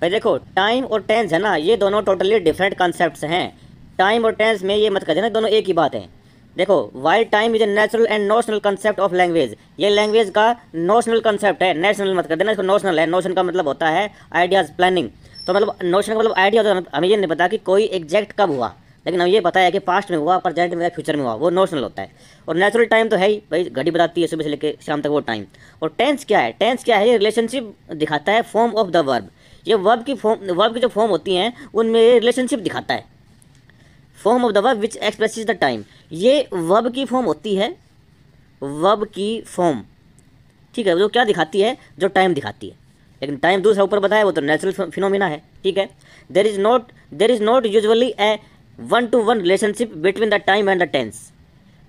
भाई देखो टाइम और टेंस है ना ये दोनों टोटली डिफरेंट कॉन्सेप्ट हैं टाइम और टेंस में ये मत कर देना दोनों एक ही बात है देखो while time is a natural and notional concept of language ये लैंग्वेज का नोशनल कंसेप्ट है नेशनल मत कर देना इसको नोशनल है नोशन का मतलब होता है आइडियाज़ प्लानिंग तो मतलब नोशन का मतलब आइडिया होता है हमें ये नहीं पता कि कोई एग्जैक्ट कब हुआ लेकिन हमें ये पता है कि पास्ट में हुआ प्रजेंट में फ्यूचर में हुआ वो नोशनल होता है और नेचुरल टाइम तो है ही भाई घड़ी बताती है सुबह से लेकर शाम तक वो टाइम और टेंस क्या है टेंस क्या है ये रिलेशनशिप दिखाता है फॉर्म ऑफ द वर्ब ये वर्ब की फॉर्म वर्ब की जो फॉर्म होती हैं उनमें रिलेशनशिप दिखाता है form of the verb which express the time ये वर्ब की फॉर्म होती है वर्ब की फॉर्म ठीक है जो क्या दिखाती है जो टाइम दिखाती है लेकिन टाइम दूसरा ऊपर बताया वो तो नेचुरल फिनोमिना है ठीक है there is not there is not usually a one to one relationship between the time and the tense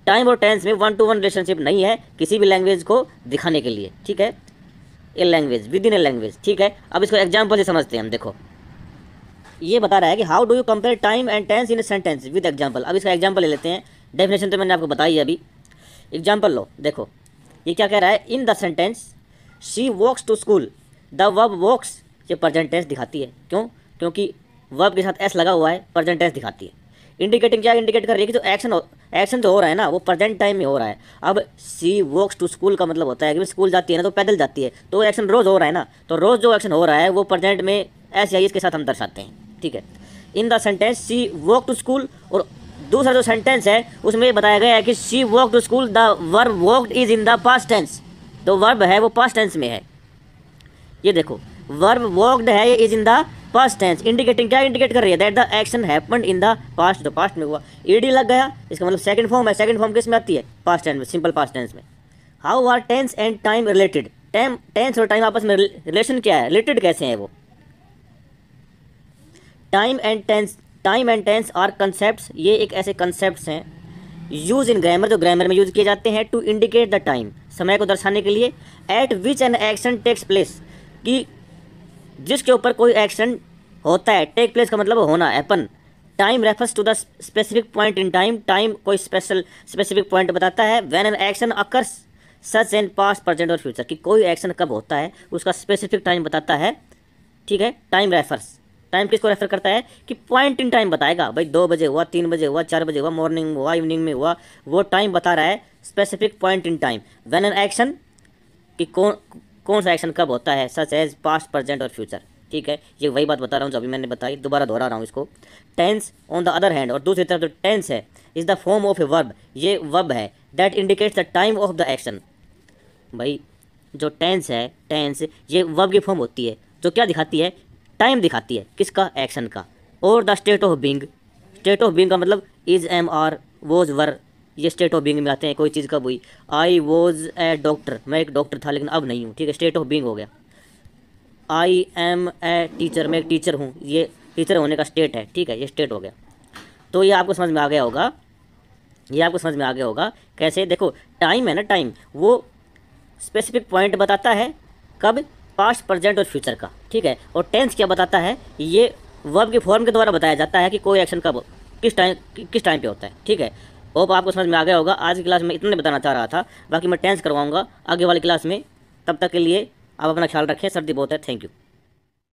time और टेंस में वन टू वन रिलेशनशिप नहीं है किसी भी लैंग्वेज को दिखाने के लिए ठीक है a language within a language ठीक है अब इसको एग्जाम्पल से समझते हैं हम देखो ये बता रहा है कि how do you compare time and tense in a sentence with example अब इसका एग्जाम्पल ले लेते हैं डेफिनेशन तो मैंने आपको बताई अभी एग्जाम्पल लो देखो ये क्या कह रहा है in the sentence she walks to school the verb walks ये प्रजेंट टेंस दिखाती है क्यों क्योंकि वर्ब के साथ एस लगा हुआ है प्रजेंट टेंस दिखाती है इंडिकेटिंग क्या इंडिकेट कर रही है कि जो एक्शन एक्शन जो हो रहा है ना वो प्रेजेंट टाइम में हो रहा है अब सी वॉक्स टू स्कूल का मतलब होता है कि स्कूल जाती है ना तो पैदल जाती है तो एक्शन रोज़ हो रहा है ना तो रोज़ जो एक्शन हो रहा है वो प्रेजेंट में ऐसे ही इसके साथ हम दर्शाते हैं ठीक है in the sentence she walk to school और दूसरा जो सेंटेंस है उसमें बताया गया है कि she walk to school the verb walked is in the past tense तो वर्ब है वो पास्ट टेंस में है ये देखो वर्ब वॉकड है ये is in the past tense indicating क्या इंडिकेट कर रही है that the action happened in the past the past में हुआ ईडी लग गया इसका मतलब सेकंड फॉर्म है सेकंड फॉर्म किस में आती है पास्ट टेंस में सिंपल पास्ट टेंस में how are tense and time related time tense और टाइम आपस में रिलेशन क्या है रिलेटेड कैसे हैं वो time and tense time and tense are concept ये एक ऐसे कंसेप्ट हैं यूज इन ग्रामर जो ग्रामर में यूज किए जाते हैं टू इंडिकेट द टाइम समय को दर्शाने के लिए at which an action takes place कि जिसके ऊपर कोई एक्शन होता है टेक प्लेस का मतलब होना happen time refers to the specific point in time time कोई स्पेशल स्पेसिफिक पॉइंट बताता है when an action occurs such and past present और फ्यूचर कि कोई एक्शन कब होता है उसका स्पेसिफिक टाइम बताता है ठीक है टाइम रेफर्स टाइम किसको रेफर करता है कि पॉइंट इन टाइम बताएगा भाई दो बजे हुआ तीन बजे हुआ चार बजे हुआ मॉर्निंग में हुआ इवनिंग में हुआ वो टाइम बता रहा है specific point in time when an action कि कौन कौन सा एक्शन कब होता है सच एज पास्ट प्रजेंट और फ्यूचर ठीक है ये वही बात बता रहा हूँ जो अभी मैंने बताई दोबारा दोहरा रहा हूँ इसको tense on the other hand और दूसरी तरफ जो टेंस है is the form of a verb ये वर्ब है that indicates the time of the action भाई जो टेंस है टेंस ये वर्ब की फॉर्म होती है जो क्या दिखाती है टाइम दिखाती है किसका एक्शन का और the state of being state of being का मतलब is am are was were ये स्टेट ऑफ बींग में आते हैं कोई चीज़ कब हुई आई वॉज ए डॉक्टर मैं एक डॉक्टर था लेकिन अब नहीं हूँ ठीक है स्टेट ऑफ बींग हो गया आई एम ए टीचर मैं एक टीचर हूँ ये टीचर होने का स्टेट है ठीक है ये स्टेट हो गया तो ये आपको समझ में आ गया होगा ये आपको समझ में आ गया होगा कैसे देखो टाइम है ना टाइम वो स्पेसिफिक पॉइंट बताता है कब पास्ट प्रजेंट और फ्यूचर का ठीक है और टेंस क्या बताता है ये वर्ब के फॉर्म के द्वारा बताया जाता है कि कोई एक्शन कब किस टाइम किस टाइम पे होता है ठीक है होप आपको समझ में आ गया होगा आज की क्लास में इतने बताना चाह रहा था बाकी मैं टेंस करवाऊँगा आगे वाली क्लास में तब तक के लिए आप अपना ख्याल रखें सर्दी बहुत है थैंक यू